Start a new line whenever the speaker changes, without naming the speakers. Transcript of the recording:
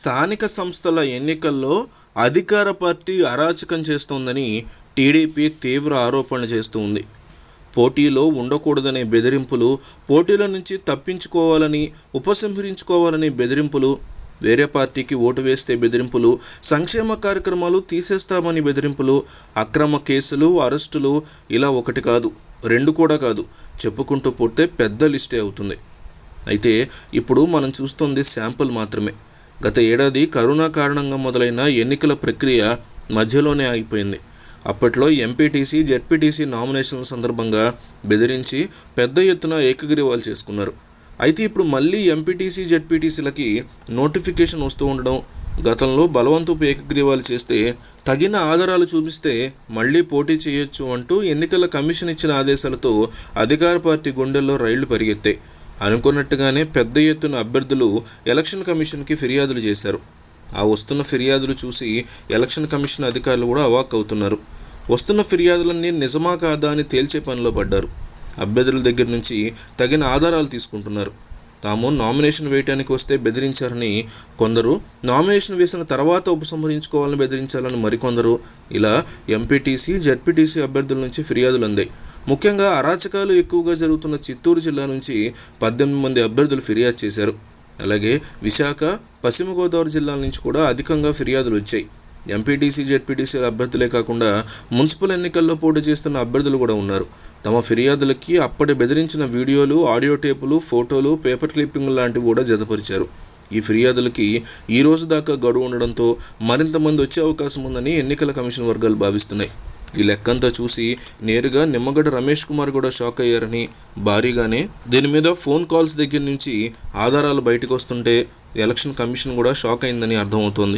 స్థానిక సంస్థల ఎన్నికల్లో అధికార పార్టీ అరాచకం చేస్తోందని టీడీపీ తీవ్ర ఆరోపణలు చేస్తుంది పోటీలో ఉండకూడదనే బెదిరింపులు పోటీల నుంచి తప్పించుకోవాలని ఉపసంహరించుకోవాలని బెదిరింపులు వేరే పార్టీకి ఓటు వేస్తే బెదిరింపులు సంక్షేమ కార్యక్రమాలు తీసేస్తామని బెదిరింపులు అక్రమ కేసులు అరెస్టులు ఇలా ఒకటి కాదు రెండు కూడా కాదు చెప్పుకుంటూ పోతే పెద్ద లిస్టే అవుతుంది అయితే ఇప్పుడు మనం చూస్తుంది శాంపుల్ మాత్రమే గత ఏడాది కరోనా కారణంగా మొదలైన ఎన్నికల ప్రక్రియ మధ్యలోనే ఆగిపోయింది అప్పట్లో ఎంపీటీసీ జెడ్పీటీసీ నామినేషన్ల సందర్భంగా బెదిరించి పెద్ద ఎత్తున ఏకగ్రీవాలు చేసుకున్నారు అయితే ఇప్పుడు మళ్ళీ ఎంపీటీసీ జెడ్పీటీసీలకి నోటిఫికేషన్ వస్తూ ఉండడం గతంలో బలవంతపు ఏకగ్రీవాలు చేస్తే తగిన ఆధారాలు చూపిస్తే మళ్ళీ పోటీ చేయొచ్చు అంటూ ఎన్నికల కమిషన్ ఇచ్చిన ఆదేశాలతో అధికార పార్టీ గుండెల్లో రైళ్లు పరిగెత్తాయి అనుకున్నట్టుగానే పెద్ద ఎత్తున అభ్యర్థులు ఎలక్షన్ కమిషన్కి ఫిర్యాదులు చేశారు ఆ వస్తున్న ఫిర్యాదులు చూసి ఎలక్షన్ కమిషన్ అధికారులు కూడా అవాక్ అవుతున్నారు వస్తున్న ఫిర్యాదులన్నీ నిజమా కాదా అని తేల్చే పనిలో పడ్డారు అభ్యర్థుల దగ్గర నుంచి తగిన ఆధారాలు తీసుకుంటున్నారు తాము నామినేషన్ వేయటానికి వస్తే బెదిరించారని కొందరు నామినేషన్ వేసిన తర్వాత ఉపసంహరించుకోవాలని బెదిరించాలని మరికొందరు ఇలా ఎంపీటీసీ జెడ్పీటీసీ అభ్యర్థుల నుంచి ఫిర్యాదులు అందాయి ముఖ్యంగా అరాచకాలు ఎక్కువగా జరుగుతున్న చిత్తూరు జిల్లా నుంచి పద్దెనిమిది మంది అభ్యర్థులు ఫిర్యాదు చేశారు అలాగే విశాఖ పశ్చిమ గోదావరి జిల్లాల నుంచి కూడా అధికంగా ఫిర్యాదులు వచ్చాయి ఎంపీటీసీ జెడ్పీటీసీల అభ్యర్థులే కాకుండా మున్సిపల్ ఎన్నికల్లో పోటీ చేస్తున్న అభ్యర్థులు కూడా ఉన్నారు తమ ఫిర్యాదులకి అప్పటి బెదిరించిన వీడియోలు ఆడియో టేపులు ఫోటోలు పేపర్ క్లిప్పింగ్ లాంటివి కూడా జతపరిచారు ఈ ఫిర్యాదులకి ఈ రోజు దాకా గడువు ఉండడంతో మరింత మంది వచ్చే అవకాశం ఉందని ఎన్నికల కమిషన్ వర్గాలు భావిస్తున్నాయి ఈ లెక్కంతా చూసి నేరుగా నిమ్మగడ్డ రమేష్ కుమార్ కూడా షాక్ అయ్యారని భారీగానే దీని మీద ఫోన్ కాల్స్ దగ్గర నుంచి ఆధారాలు బయటకు వస్తుంటే ఎలక్షన్ కమిషన్ కూడా షాక్ అయిందని అర్థమవుతోంది